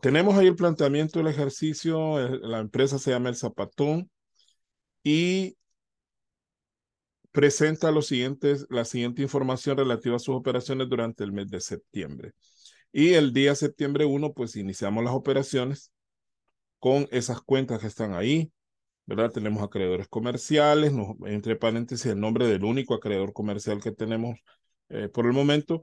tenemos ahí el planteamiento del ejercicio, la empresa se llama El Zapatón y presenta los siguientes, la siguiente información relativa a sus operaciones durante el mes de septiembre. Y el día septiembre 1, pues iniciamos las operaciones con esas cuentas que están ahí, ¿verdad? Tenemos acreedores comerciales, entre paréntesis el nombre del único acreedor comercial que tenemos eh, por el momento,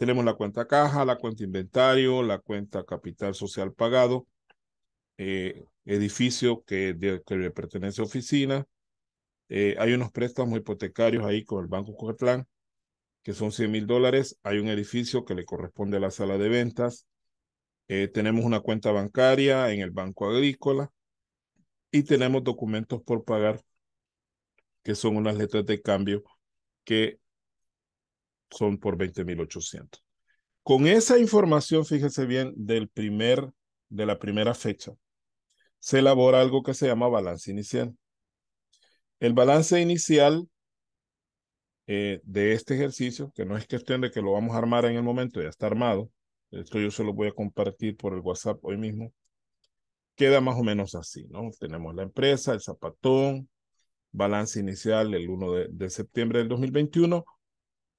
tenemos la cuenta caja, la cuenta inventario, la cuenta capital social pagado, eh, edificio que, que, le pertenece a oficina. Eh, hay unos préstamos hipotecarios ahí con el Banco Coatlán, que son 100 mil dólares. Hay un edificio que le corresponde a la sala de ventas. Eh, tenemos una cuenta bancaria en el Banco Agrícola y tenemos documentos por pagar, que son unas letras de cambio que son por 20.800. Con esa información, fíjese bien, del primer, de la primera fecha, se elabora algo que se llama balance inicial. El balance inicial eh, de este ejercicio, que no es cuestión de que lo vamos a armar en el momento, ya está armado, esto yo se lo voy a compartir por el WhatsApp hoy mismo, queda más o menos así, ¿no? Tenemos la empresa, el zapatón, balance inicial el 1 de, de septiembre del 2021,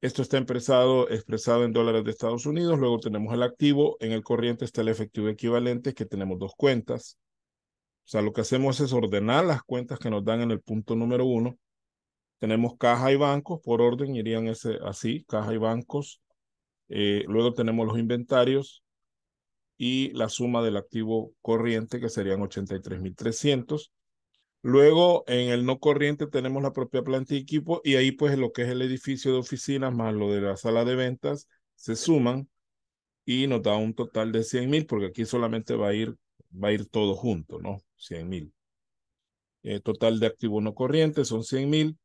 esto está expresado expresado en dólares de Estados Unidos. Luego tenemos el activo. En el corriente está el efectivo equivalente, que tenemos dos cuentas. O sea, lo que hacemos es ordenar las cuentas que nos dan en el punto número uno. Tenemos caja y bancos, por orden irían ese, así, caja y bancos. Eh, luego tenemos los inventarios y la suma del activo corriente, que serían 83.300. Luego en el no corriente tenemos la propia planta y equipo y ahí pues lo que es el edificio de oficinas más lo de la sala de ventas se suman y nos da un total de 100 mil porque aquí solamente va a ir, va a ir todo junto, ¿no? 100 mil. Eh, total de activo no corriente son 100 mil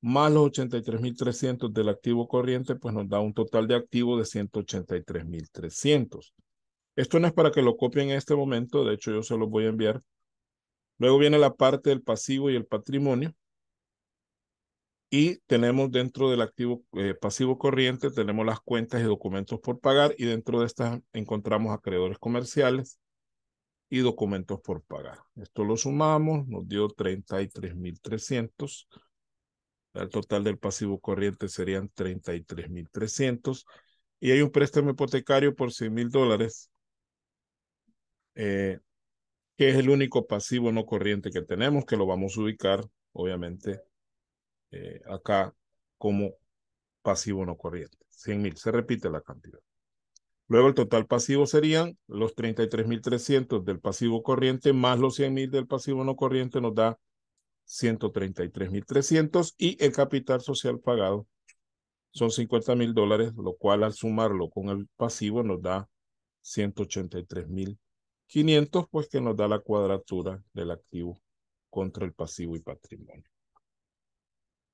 más los 83.300 del activo corriente pues nos da un total de activo de 183.300. Esto no es para que lo copien en este momento, de hecho yo se los voy a enviar Luego viene la parte del pasivo y el patrimonio. Y tenemos dentro del activo eh, pasivo corriente, tenemos las cuentas y documentos por pagar y dentro de estas encontramos acreedores comerciales y documentos por pagar. Esto lo sumamos, nos dio 33.300. El total del pasivo corriente serían 33.300. Y hay un préstamo hipotecario por 100.000 mil dólares. Eh, que es el único pasivo no corriente que tenemos, que lo vamos a ubicar, obviamente, eh, acá como pasivo no corriente. 100.000, mil, se repite la cantidad. Luego el total pasivo serían los 33.300 del pasivo corriente más los 100.000 del pasivo no corriente nos da 133.300 y el capital social pagado son 50.000 mil dólares, lo cual al sumarlo con el pasivo nos da 183.000. mil 500, pues que nos da la cuadratura del activo contra el pasivo y patrimonio.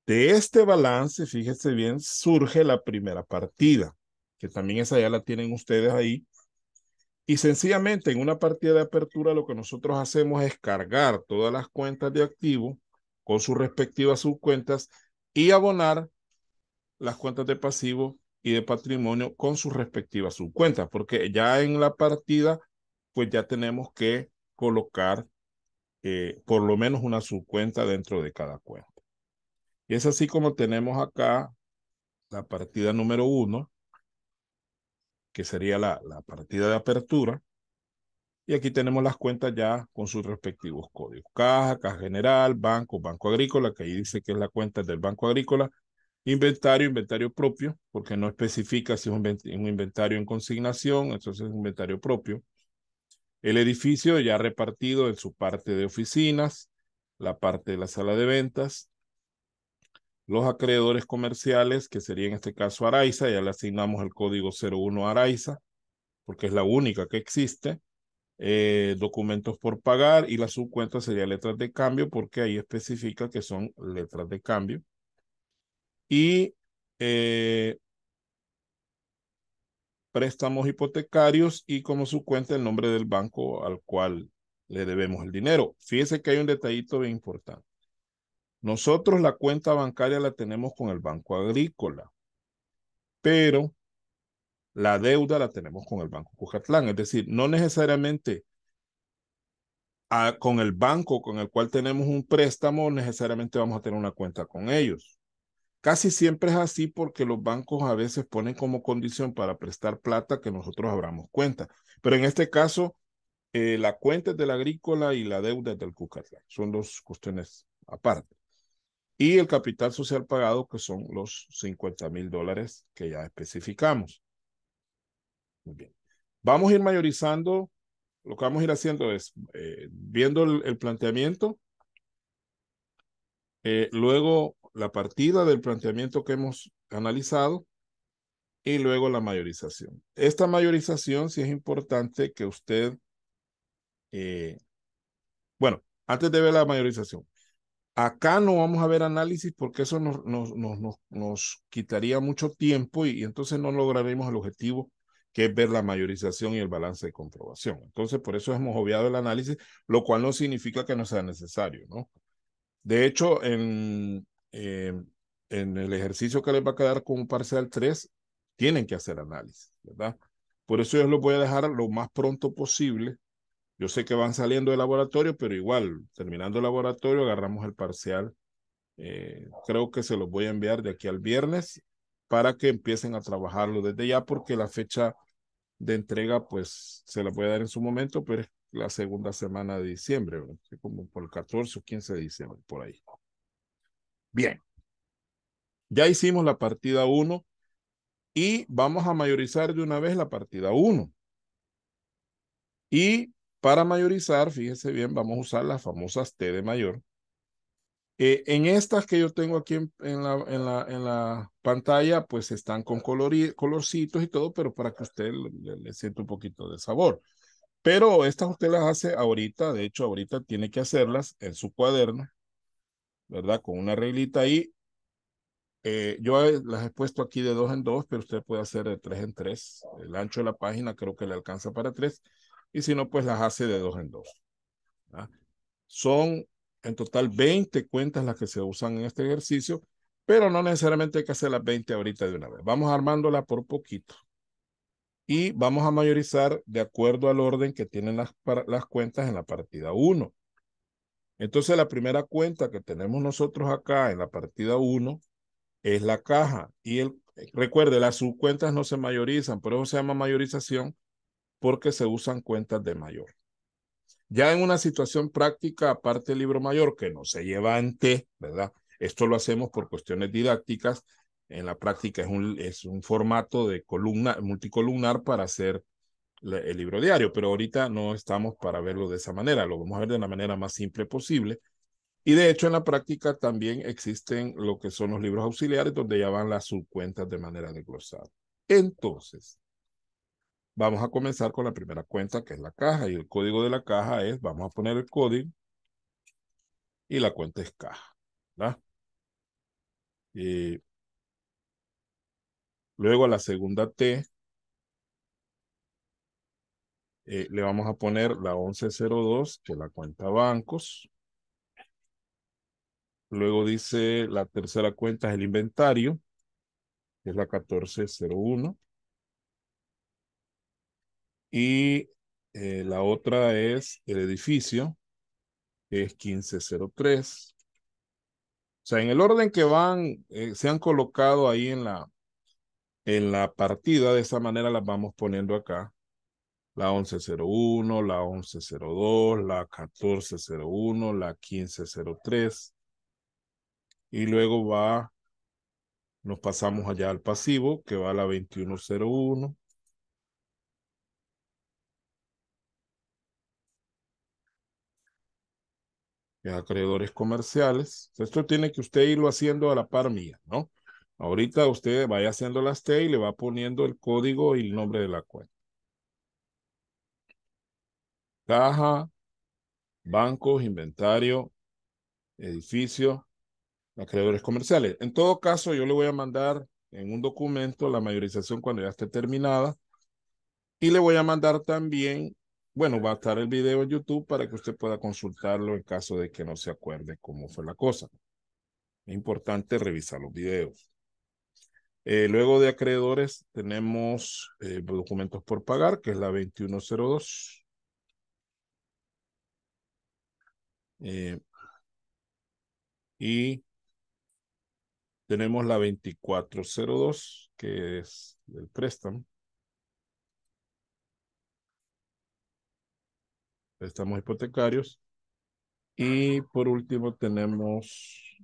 De este balance, fíjese bien, surge la primera partida, que también esa ya la tienen ustedes ahí. Y sencillamente en una partida de apertura lo que nosotros hacemos es cargar todas las cuentas de activo con sus respectivas subcuentas y abonar las cuentas de pasivo y de patrimonio con sus respectivas subcuentas, porque ya en la partida pues ya tenemos que colocar eh, por lo menos una subcuenta dentro de cada cuenta. Y es así como tenemos acá la partida número uno, que sería la, la partida de apertura. Y aquí tenemos las cuentas ya con sus respectivos códigos. Caja, Caja General, Banco, Banco Agrícola, que ahí dice que es la cuenta del Banco Agrícola. Inventario, inventario propio, porque no especifica si es un, inventario en consignación, entonces es inventario propio. El edificio ya repartido en su parte de oficinas, la parte de la sala de ventas, los acreedores comerciales, que sería en este caso Araiza, ya le asignamos el código 01 Araiza, porque es la única que existe, eh, documentos por pagar y la subcuenta sería letras de cambio, porque ahí especifica que son letras de cambio. Y eh, préstamos hipotecarios y como su cuenta el nombre del banco al cual le debemos el dinero. Fíjese que hay un detallito bien importante. Nosotros la cuenta bancaria la tenemos con el Banco Agrícola, pero la deuda la tenemos con el Banco Cucatlán. Es decir, no necesariamente con el banco con el cual tenemos un préstamo, necesariamente vamos a tener una cuenta con ellos. Casi siempre es así porque los bancos a veces ponen como condición para prestar plata que nosotros abramos cuenta. Pero en este caso, eh, la cuenta es del agrícola y la deuda es del Cucatlán. Son dos cuestiones aparte. Y el capital social pagado, que son los 50 mil dólares que ya especificamos. Muy bien. Vamos a ir mayorizando. Lo que vamos a ir haciendo es eh, viendo el, planteamiento. Eh, luego la partida del planteamiento que hemos analizado y luego la mayorización. Esta mayorización sí es importante que usted, eh, bueno, antes de ver la mayorización, acá no vamos a ver análisis porque eso nos, nos, nos, nos quitaría mucho tiempo y, y, entonces no lograremos el objetivo que es ver la mayorización y el balance de comprobación. Entonces, por eso hemos obviado el análisis, lo cual no significa que no sea necesario, ¿no? De hecho, en, Em, en el ejercicio que les va a quedar con un parcial 3, tienen que hacer análisis, ¿verdad? Por eso yo los voy a dejar lo más pronto posible. Yo sé que van saliendo del laboratorio, pero igual, terminando el laboratorio, agarramos el parcial. Eh, creo que se los voy a enviar de aquí al viernes para que empiecen a trabajarlo desde ya, porque la fecha de entrega, pues se la voy a dar en su momento, pero es la segunda semana de diciembre, como por el 14 o 15 de diciembre, por ahí. Bien. Ya hicimos la partida 1 y vamos a mayorizar de una vez la partida 1. Y para mayorizar, fíjese bien, vamos a usar las famosas T de mayor. Eh, en estas que yo tengo aquí en, la, en, la, en la, pantalla, pues están con color colorcitos y todo, pero para que usted le, le, un poquito de sabor. Pero estas usted las hace ahorita, de hecho ahorita tiene que hacerlas en su cuaderno. ¿verdad? Con una reglita ahí. Eh, yo las he puesto aquí de dos en dos, pero usted puede hacer de tres en tres. El ancho de la página creo que le alcanza para tres. Y si no, pues las hace de dos en dos. ¿ah? Son en total 20 cuentas las que se usan en este ejercicio, pero no necesariamente hay que hacer las 20 ahorita de una vez. Vamos armándola por poquito. Y vamos a mayorizar de acuerdo al orden que tienen las, las cuentas en la partida 1. Entonces la primera cuenta que tenemos nosotros acá en la partida 1 es la caja. Y el, recuerde, las subcuentas no se mayorizan, por eso se llama mayorización, porque se usan cuentas de mayor. Ya en una situación práctica, aparte del libro mayor, que no se lleva en T, ¿verdad? Esto lo hacemos por cuestiones didácticas. En la práctica es un, es un formato de columna, multicolumnar para hacer el libro diario, pero ahorita no estamos para verlo de esa manera, lo vamos a ver de la manera más simple posible. Y de hecho en la práctica también existen lo que son los libros auxiliares donde ya van las subcuentas de manera desglosada. Entonces, vamos a comenzar con la primera cuenta que es la caja y el código de la caja es, vamos a poner el código y la cuenta es caja. ¿verdad? Y luego la segunda T eh, le vamos a poner la 1102, que la cuenta bancos. Luego dice la tercera cuenta es el inventario, que es la 1401. Y eh, la otra es el edificio, que es 1503. O sea, en el orden que van, eh, se han colocado ahí en la, en la partida, de esa manera las vamos poniendo acá la 1101, la 1102, la 1401, la 1503. Y luego va, nos pasamos allá al pasivo, que va a la 2101. acreedores comerciales. Esto tiene que usted irlo haciendo a la par mía, ¿no? Ahorita usted vaya haciendo las T y le va poniendo el código y el nombre de la cuenta caja, bancos, inventario, edificio, acreedores comerciales. En todo caso, yo le voy a mandar en un documento la mayorización cuando ya esté terminada y le voy a mandar también, bueno, va a estar el video en YouTube para que usted pueda consultarlo en caso de que no se acuerde cómo fue la cosa. Es importante revisar los videos. Eh, luego de acreedores tenemos eh, documentos por pagar, que es la 2102. Eh, y tenemos la 2402, que es el préstamo. Préstamos hipotecarios. Y por último tenemos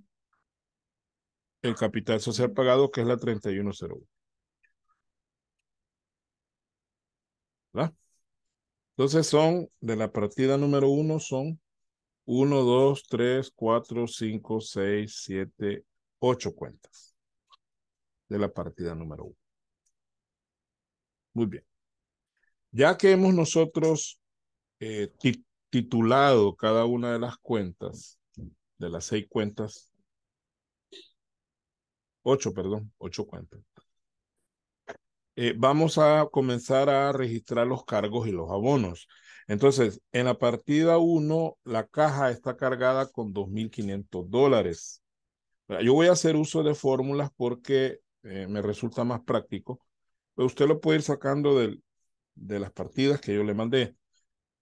el capital social pagado, que es la 3101. ¿Verdad? Entonces son, de la partida número uno son 1, 2, 3, 4, 5, 6, 7, 8 cuentas de la partida número 1. Muy bien. Ya que hemos nosotros eh, titulado cada una de las cuentas, de las seis cuentas, ocho, perdón, ocho cuentas. Eh, vamos a comenzar a registrar los cargos y los abonos. Entonces, en la partida 1, la caja está cargada con 2.500 dólares. Yo voy a hacer uso de fórmulas porque eh, me resulta más práctico. usted lo puede ir sacando del, de las partidas que yo le mandé.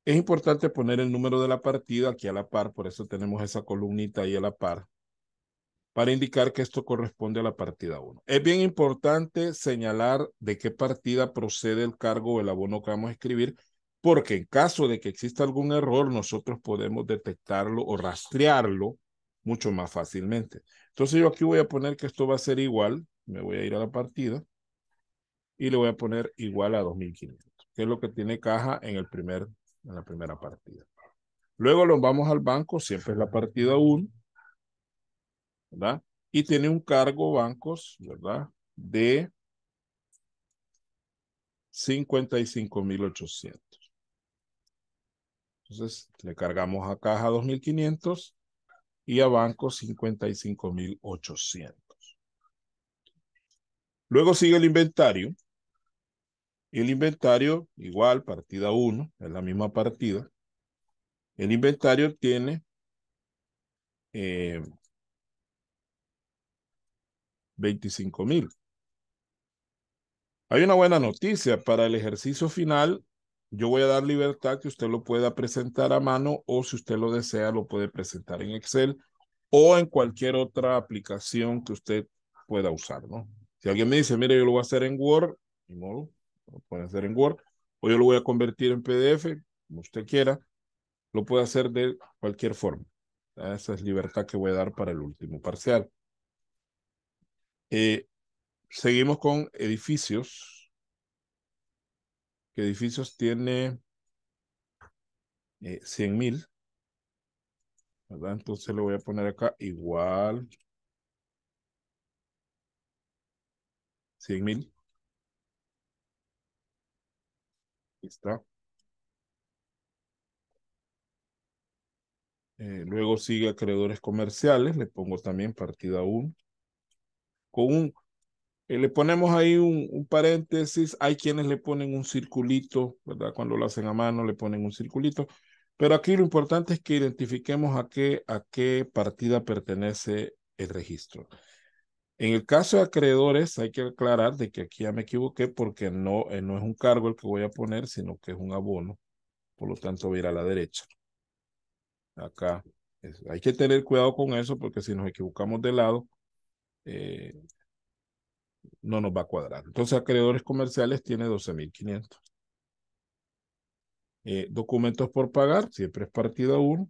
Es importante poner el número de la partida aquí a la par, por eso tenemos esa columnita ahí a la par para indicar que esto corresponde a la partida 1. Es bien importante señalar de qué partida procede el cargo o el abono que vamos a escribir, porque en caso de que exista algún error, nosotros podemos detectarlo o rastrearlo mucho más fácilmente. Entonces yo aquí voy a poner que esto va a ser igual, me voy a ir a la partida y le voy a poner igual a 2500, que es lo que tiene caja en, el primer, en la primera partida. Luego lo vamos al banco, siempre es la partida 1 ¿verdad? Y tiene un cargo bancos, ¿verdad? De 55.800. Entonces, le cargamos a caja 2.500 y a banco 55.800. Luego sigue el inventario. El inventario, igual, partida 1, es la misma partida. El inventario tiene eh, 25 mil. Hay una buena noticia. Para el ejercicio final, yo voy a dar libertad que usted lo pueda presentar a mano o si usted lo desea, lo puede presentar en Excel o en cualquier otra aplicación que usted pueda usar, ¿no? Si alguien me dice, mire, yo lo voy a hacer en Word, lo puede hacer en Word, o yo lo voy a convertir en PDF, como usted quiera, lo puede hacer de cualquier forma. Esa es libertad que voy a dar para el último parcial. Eh, seguimos con edificios. ¿Qué edificios tiene eh, mil. Entonces le voy a poner acá igual. 100 mil. está. Eh, luego sigue acreedores comerciales, le pongo también partida 1 con eh, le ponemos ahí un, paréntesis, hay quienes le ponen un circulito, ¿verdad? Cuando lo hacen a mano le ponen un circulito, pero aquí lo importante es que identifiquemos a qué, a qué partida pertenece el registro. En el caso de acreedores, hay que aclarar de que aquí ya me equivoqué porque no, eh, no es un cargo el que voy a poner, sino que es un abono. Por lo tanto, voy a ir a la derecha. Acá. Hay que tener cuidado con eso porque si nos equivocamos de lado, eh, no nos va a cuadrar. Entonces, acreedores comerciales tiene 12.500. Eh, documentos por pagar, siempre es partida 1.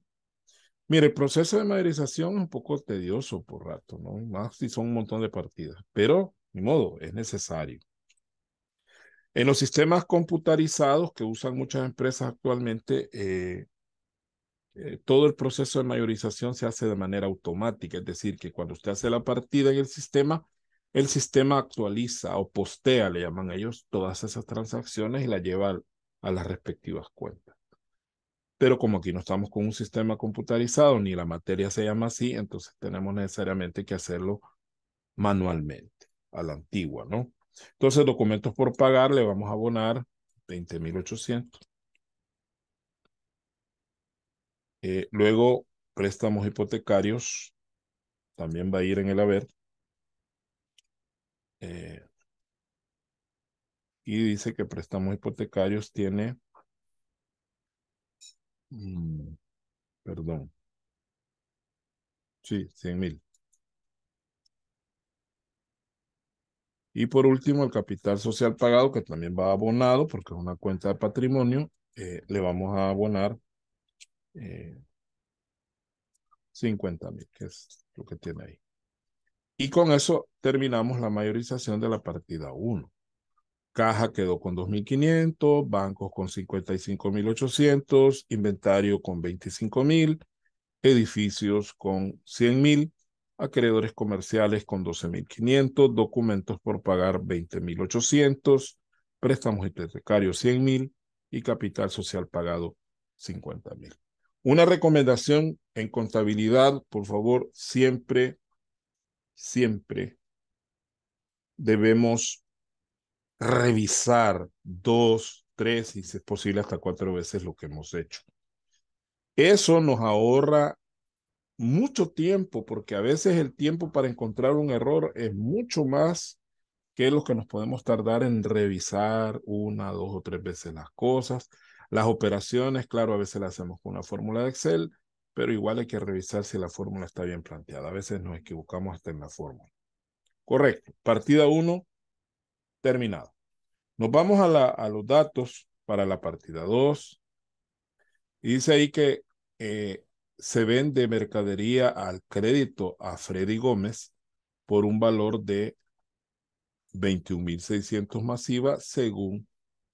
Mire, el proceso de mayorización es un poco tedioso por rato, ¿no? Más si son un montón de partidas, pero ni modo, es necesario. En los sistemas computarizados que usan muchas empresas actualmente, eh, eh, todo el proceso de mayorización se hace de manera automática, es decir, que cuando usted hace la partida en el sistema, el sistema actualiza o postea, le llaman ellos, todas esas transacciones y las lleva a las respectivas cuentas. Pero como aquí no estamos con un sistema computarizado ni la materia se llama así, entonces tenemos necesariamente que hacerlo manualmente, a la antigua, ¿no? Entonces, documentos por pagar le vamos a abonar 20.800. Eh, luego, préstamos hipotecarios también va a ir en el haber. Eh, y dice que préstamos hipotecarios tiene, mm, perdón, sí, 100 mil. Y por último, el capital social pagado, que también va abonado porque es una cuenta de patrimonio, eh, le vamos a abonar 50.000 eh, 50 mil, que es lo que tiene ahí. Y con eso terminamos la mayorización de la partida 1. Caja quedó con 2.500, bancos con 55.800, inventario con 25.000, edificios con 100.000, acreedores comerciales con 12.500, documentos por pagar 20.800, préstamos hipotecarios 100.000 y capital social pagado 50.000. Una recomendación en contabilidad, por favor, siempre, siempre debemos revisar dos, tres y si es posible hasta cuatro veces lo que hemos hecho. Eso nos ahorra mucho tiempo porque a veces el tiempo para encontrar un error es mucho más que lo que nos podemos tardar en revisar una, dos o tres veces las cosas las operaciones, claro, a veces las hacemos con una fórmula de Excel, pero igual hay que revisar si la fórmula está bien planteada. A veces nos equivocamos hasta en la fórmula. Correcto. Partida 1, terminado. Nos vamos a, la, a los datos para la partida 2. Y dice ahí que eh, se vende mercadería al crédito a Freddy Gómez por un valor de 21.600 masiva según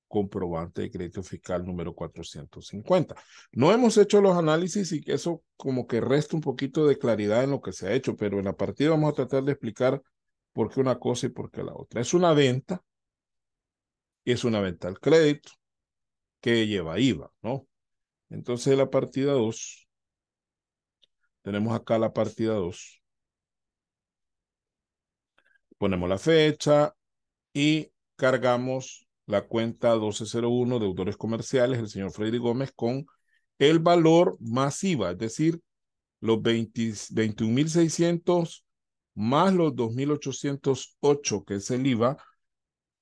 comprobante de crédito fiscal número 450. No hemos hecho los análisis y eso como que resta un poquito de claridad en lo que se ha hecho, pero en la partida vamos a tratar de explicar por qué una cosa y por qué la otra. Es una venta, es una venta al crédito que lleva IVA, ¿no? Entonces la partida 2, tenemos acá la partida 2. Ponemos la fecha y cargamos la cuenta 1201 de comerciales, el señor Freddy Gómez, con el valor más IVA, es decir, los 21.600 más los 2.808, que es el IVA,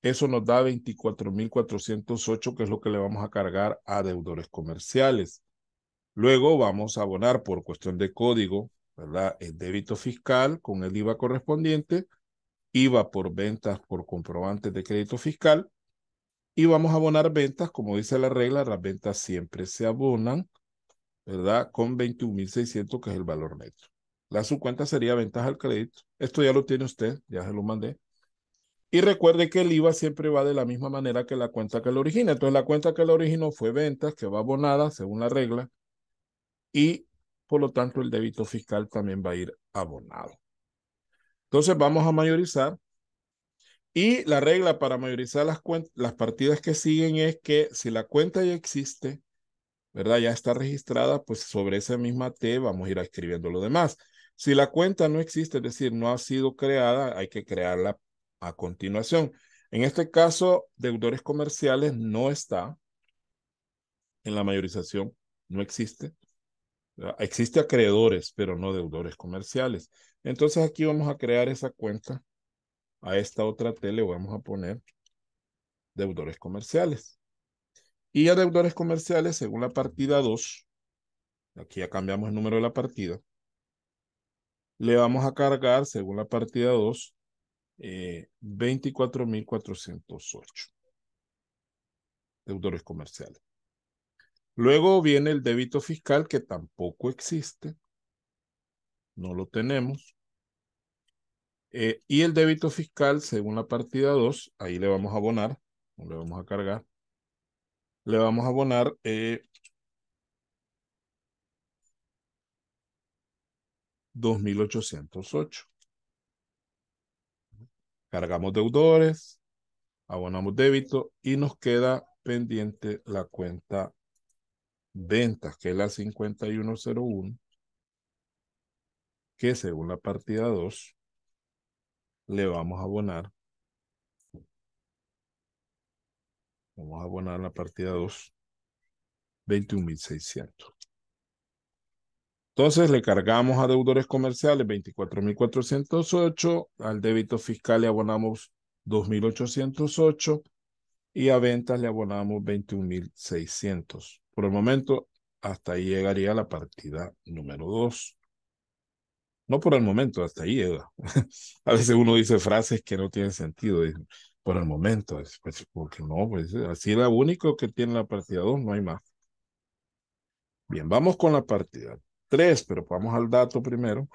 eso nos da 24.408, que es lo que le vamos a cargar a deudores comerciales. Luego vamos a abonar por cuestión de código, ¿verdad? El débito fiscal con el IVA correspondiente, IVA por ventas por comprobantes de crédito fiscal, y vamos a abonar ventas, como dice la regla, las ventas siempre se abonan, ¿verdad? Con 21.600, que es el valor neto. La subcuenta sería ventas al crédito. Esto ya lo tiene usted, ya se lo mandé. Y recuerde que el IVA siempre va de la misma manera que la cuenta que lo origina. Entonces, la cuenta que lo originó fue ventas, que va abonada según la regla, y por lo tanto el débito fiscal también va a ir abonado. Entonces, vamos a mayorizar y la regla para mayorizar las, las partidas que siguen es que si la cuenta ya existe, ¿verdad? Ya está registrada, pues sobre esa misma T vamos a ir escribiendo lo demás. Si la cuenta no existe, es decir, no ha sido creada, hay que crearla a continuación. En este caso, deudores comerciales no está en la mayorización, no existe. Existe acreedores, pero no deudores comerciales. Entonces aquí vamos a crear esa cuenta a esta otra le vamos a poner deudores comerciales. Y a deudores comerciales, según la partida 2, aquí ya cambiamos el número de la partida, le vamos a cargar, según la partida 2, 24.408 eh, deudores comerciales. Luego viene el débito fiscal que tampoco existe, no lo tenemos. Eh, y el débito fiscal, según la partida 2, ahí le vamos a abonar, le vamos a cargar, le vamos a abonar 2.808. Eh, Cargamos deudores, abonamos débito y nos queda pendiente la cuenta ventas, que es la 5101, que según la partida 2, le vamos a abonar. Vamos a abonar la partida 2, 21,600. Entonces le cargamos a deudores comerciales 24,408, al débito fiscal le abonamos 2,808 y a ventas le abonamos 21,600. Por el momento, hasta ahí llegaría la partida número 2. No por el momento, hasta ahí, a veces uno dice frases que no tienen sentido, por el momento, pues, porque no, pues así es lo único que tiene la partida 2, no hay más. Bien, vamos con la partida 3, pero vamos al dato primero.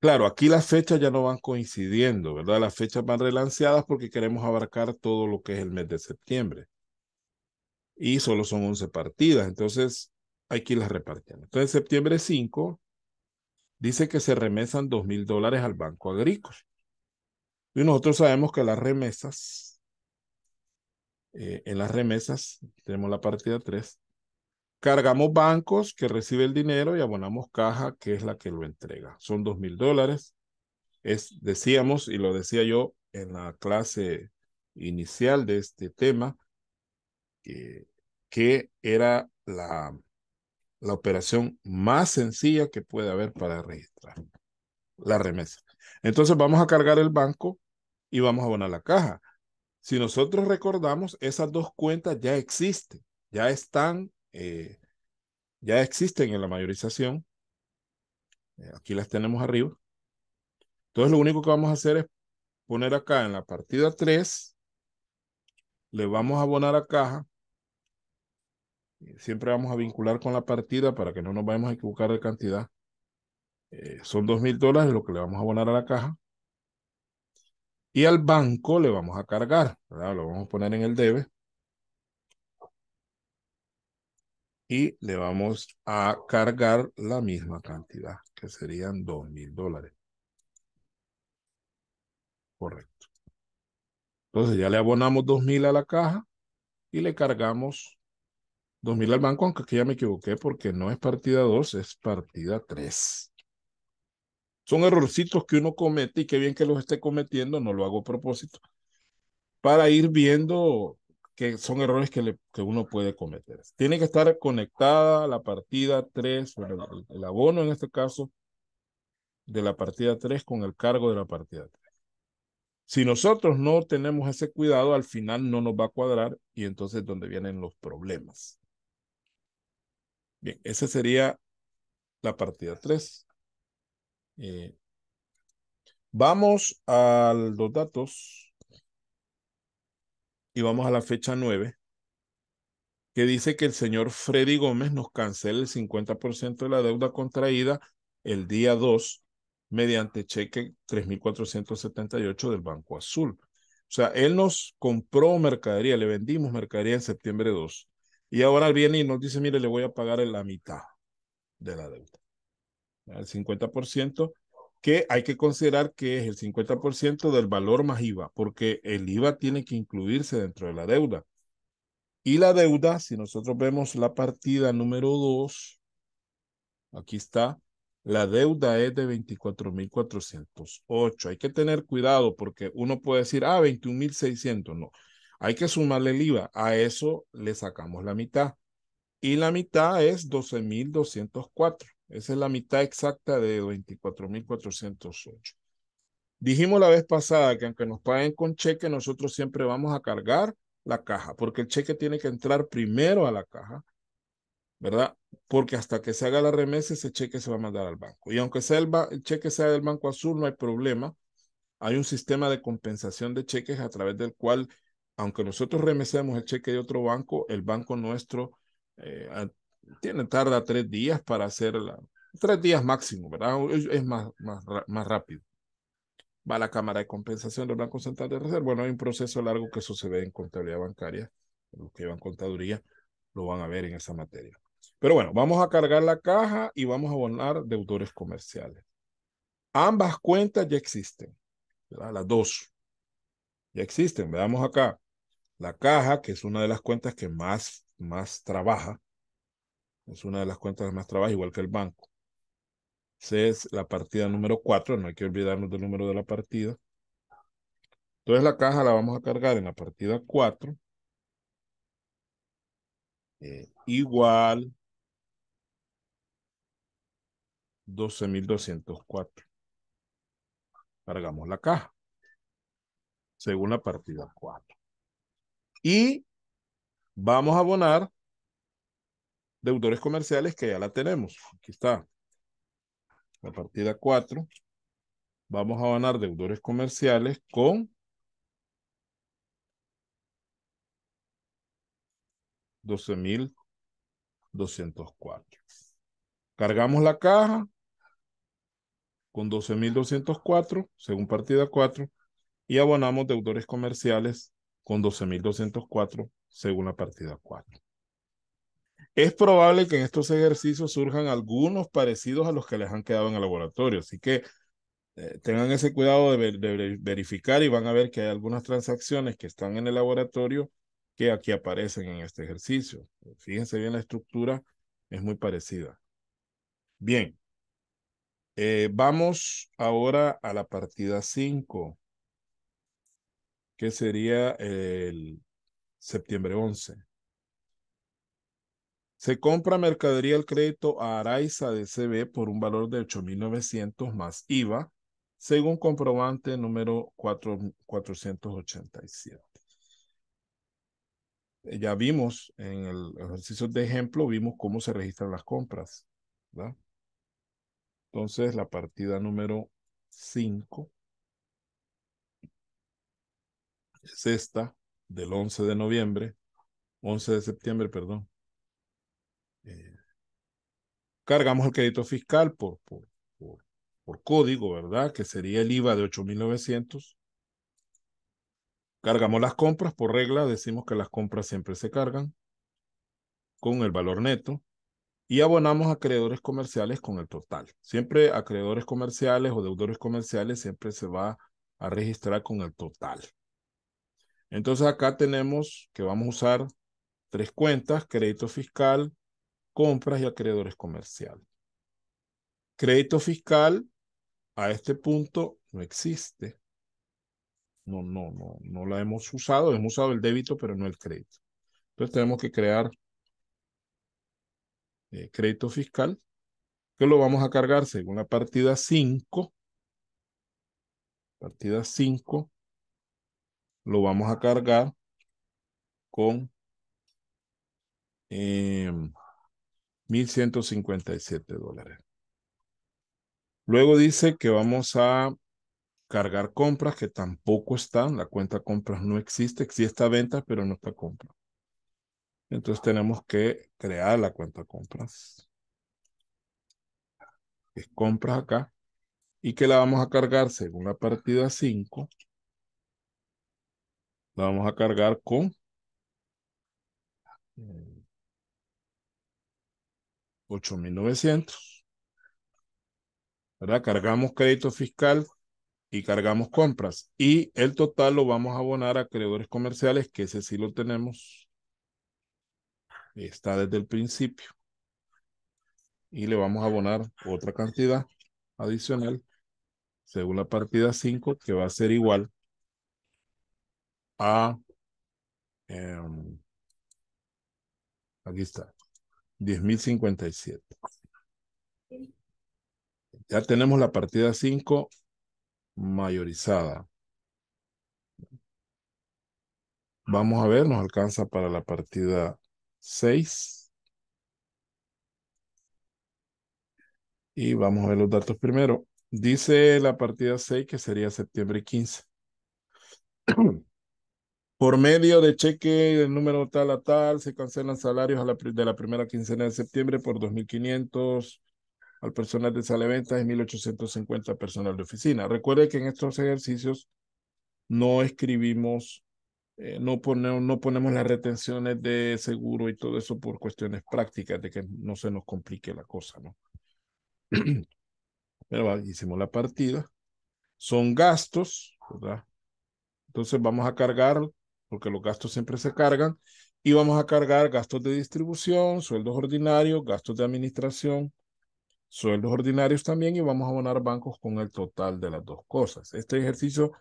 Claro, aquí las fechas ya no van coincidiendo, ¿verdad? Las fechas van relanceadas porque queremos abarcar todo lo que es el mes de septiembre. Y solo son 11 partidas. Entonces, hay que las repartiendo. Entonces, septiembre 5 dice que se remesan dos mil dólares al Banco Agrícola. Y nosotros sabemos que las remesas, eh, en las remesas, tenemos la partida 3, cargamos bancos que recibe el dinero y abonamos caja que es la que lo entrega. Son dos mil dólares. Es, decíamos, y lo decía yo en la clase inicial de este tema, que era la la operación más sencilla que puede haber para registrar la remesa. Entonces vamos a cargar el banco y vamos a abonar la caja. Si nosotros recordamos, esas dos cuentas ya existen, ya están, eh, ya existen en la mayorización. Eh, aquí las tenemos arriba. Entonces lo único que vamos a hacer es poner acá en la partida 3, le vamos a abonar a caja eh, siempre vamos a vincular con la partida para que no nos vayamos a equivocar de cantidad. Eh, son dos mil dólares lo que le vamos a abonar a la caja. Y al banco le vamos a cargar, Lo vamos a poner en el debe. Y le vamos a cargar la misma cantidad, que serían dos mil dólares. Correcto. Entonces ya le abonamos dos mil a la caja y le cargamos 2000 al banco, aunque aquí ya me equivoqué porque no es partida 2, es partida 3. Son errorcitos que uno comete y qué bien que los esté cometiendo, no lo hago a propósito, para ir viendo que son errores que, que uno puede cometer. Tiene que estar conectada la partida 3, el, el abono en este caso, de la partida 3 con el cargo de la partida 3. Si nosotros no tenemos ese cuidado, al final no nos va a cuadrar y entonces es donde vienen los problemas. Bien, esa sería la partida 3. Eh, vamos a los datos y vamos a la fecha 9, que dice que el señor Freddy Gómez nos cancela el 50% de la deuda contraída el día 2 mediante cheque 3.478 del Banco Azul. O sea, él nos compró mercadería, le vendimos mercadería en septiembre 2 y ahora viene y nos dice, mire, le voy a pagar la mitad de la deuda. El 50%, que hay que considerar que es el 50% del valor más IVA, porque el IVA tiene que incluirse dentro de la deuda. Y la deuda, si nosotros vemos la partida número 2, aquí está, la deuda es de 24.408. Hay que tener cuidado porque uno puede decir, ah, 21.600. No, hay que sumarle el IVA. A eso le sacamos la mitad. Y la mitad es 12.204. Esa es la mitad exacta de 24.408. Dijimos la vez pasada que aunque nos paguen con cheque, nosotros siempre vamos a cargar la caja, porque el cheque tiene que entrar primero a la caja, ¿verdad? Porque hasta que se haga la remesa, ese cheque se va a mandar al banco. Y aunque sea el cheque sea del Banco Azul, no hay problema. Hay un sistema de compensación de cheques a través del cual aunque nosotros remesemos el cheque de otro banco, el banco nuestro eh, tiene, tarda tres días para hacerla. tres días máximo, ¿verdad? Es más, más, rápido. Va a la Cámara de Compensación del Banco Central de Reserva. Bueno, hay un proceso largo que sucede en contabilidad bancaria. Los que llevan contaduría lo van a ver en esa materia. Pero bueno, vamos a cargar la caja y vamos a abonar deudores comerciales. Ambas cuentas ya existen, ¿verdad? las dos. Ya existen, veamos acá. La caja, que es una de las cuentas que más, más trabaja, es una de las cuentas que más trabaja, igual que el banco. Esa es la partida número 4, no hay que olvidarnos del número de la partida. Entonces la caja la vamos a cargar en la partida 4. Eh, mil igual 12.204. Cargamos la caja. Según la partida 4. Y vamos a abonar deudores comerciales que ya la tenemos. Aquí está. La partida 4. Vamos a abonar deudores comerciales con 12.204. Cargamos la caja con 12.204, según partida 4, y abonamos deudores comerciales con 12.204 según la partida 4. Es probable que en estos ejercicios surjan algunos parecidos a los que les han quedado en el laboratorio, así que eh, tengan ese cuidado de, verificar y van a ver que hay algunas transacciones que están en el laboratorio que aquí aparecen en este ejercicio. Fíjense bien, la estructura es muy parecida. Bien, eh, vamos ahora a la partida 5 que sería el septiembre 11. Se compra mercadería al crédito a Araiza de CB por un valor de 8.900 más IVA, según comprobante número 487. Eh, ya vimos en el ejercicio de ejemplo, vimos cómo se registran las compras. Entonces, la partida número 5 sexta del 11 de noviembre, 11 de septiembre, perdón. Eh, cargamos el crédito fiscal por, por, por, código, ¿verdad? Que sería el IVA de 8.900. Cargamos las compras, por regla decimos que las compras siempre se cargan con el valor neto y abonamos a acreedores comerciales con el total. Siempre acreedores comerciales o deudores comerciales siempre se va a registrar con el total. Entonces acá tenemos que vamos a usar tres cuentas, crédito fiscal, compras y acreedores comerciales. Crédito fiscal a este punto no existe. No, no, no, no la hemos usado. Hemos usado el débito, pero no el crédito. Entonces tenemos que crear eh, crédito fiscal, que lo vamos a cargar según la partida 5. Partida 5 lo vamos a cargar con 1.157 eh, dólares. Luego dice que vamos a cargar compras que tampoco están. La cuenta compras no existe. Existe venta, pero no está compra. Entonces tenemos que crear la cuenta compras. Es compras acá. Y que la vamos a cargar según la partida 5 la vamos a cargar con ocho mil Cargamos crédito fiscal y cargamos compras. Y el total lo vamos a abonar a acreedores comerciales, que ese sí lo tenemos. Está desde el principio. Y le vamos a abonar otra cantidad adicional según la partida 5, que va a ser igual a, ah, eh, em, aquí está, 10.057. Ya tenemos la partida 5 mayorizada. Vamos a ver, nos alcanza para la partida 6. Y vamos a ver los datos primero. Dice la partida 6 que sería septiembre 15. por medio de cheque el número tal a tal, se cancelan salarios de la primera quincena de septiembre por 2.500 al personal de sala de ventas y 1.850 personal de oficina. Recuerde que en estos ejercicios no escribimos, eh, no, no ponemos las retenciones de seguro y todo eso por cuestiones prácticas, de que no se nos complique la cosa, ¿no? Pero hicimos la partida. Son gastos, ¿verdad? Entonces vamos a cargar porque los gastos siempre se cargan, y vamos a cargar gastos de distribución, sueldos ordinarios, gastos de administración, sueldos ordinarios también, y vamos a abonar bancos con el total de las dos cosas. Este ejercicio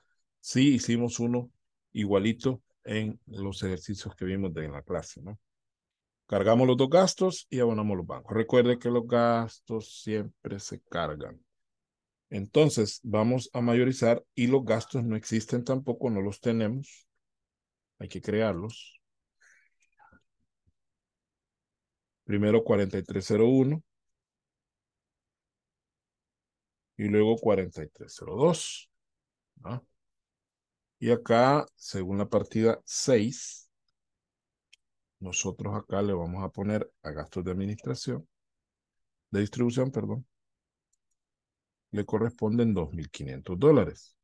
sí hicimos uno igualito en los ejercicios que vimos en la clase, ¿no? Cargamos los dos gastos y abonamos los bancos. Recuerde que los gastos siempre se cargan. Entonces, vamos a mayorizar y los gastos no existen tampoco, no los tenemos. Hay que crearlos. Primero 4301 y luego 4302. Y acá, según la partida 6, nosotros acá le vamos a poner a gastos de administración, de distribución, perdón, le corresponden 2.500 dólares.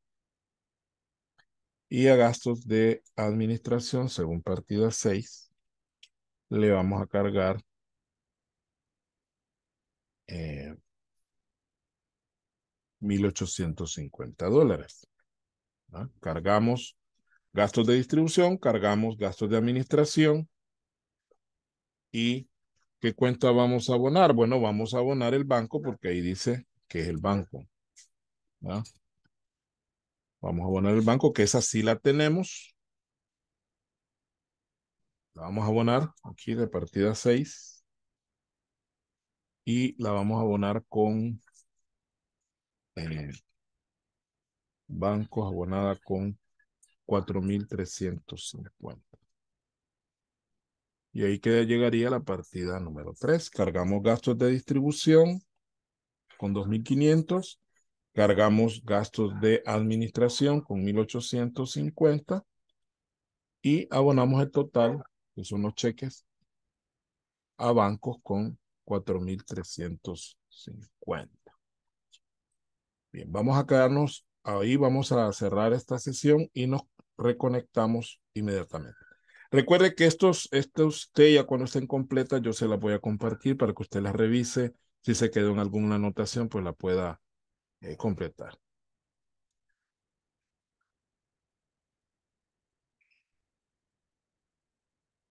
Y a gastos de administración, según partida 6, le vamos a cargar 1.850 eh, dólares. Cargamos gastos de distribución, cargamos gastos de administración y ¿qué cuenta vamos a abonar? Bueno, vamos a abonar el banco porque ahí dice que es el banco. ¿no? Vamos a abonar el banco, que esa sí la tenemos. La vamos a abonar aquí de partida 6. Y la vamos a abonar con Banco eh, bancos abonada con 4.350. Y ahí queda llegaría la partida número 3. Cargamos gastos de distribución con 2.500 Cargamos gastos de administración con 1850 y abonamos el total, que son los cheques, a bancos con 4.350. Bien, vamos a quedarnos ahí, vamos a cerrar esta sesión y nos reconectamos inmediatamente. Recuerde que estos, estos usted ya cuando estén completas, yo se las voy a compartir para que usted las revise. Si se quedó en alguna anotación, pues la pueda eh, completar.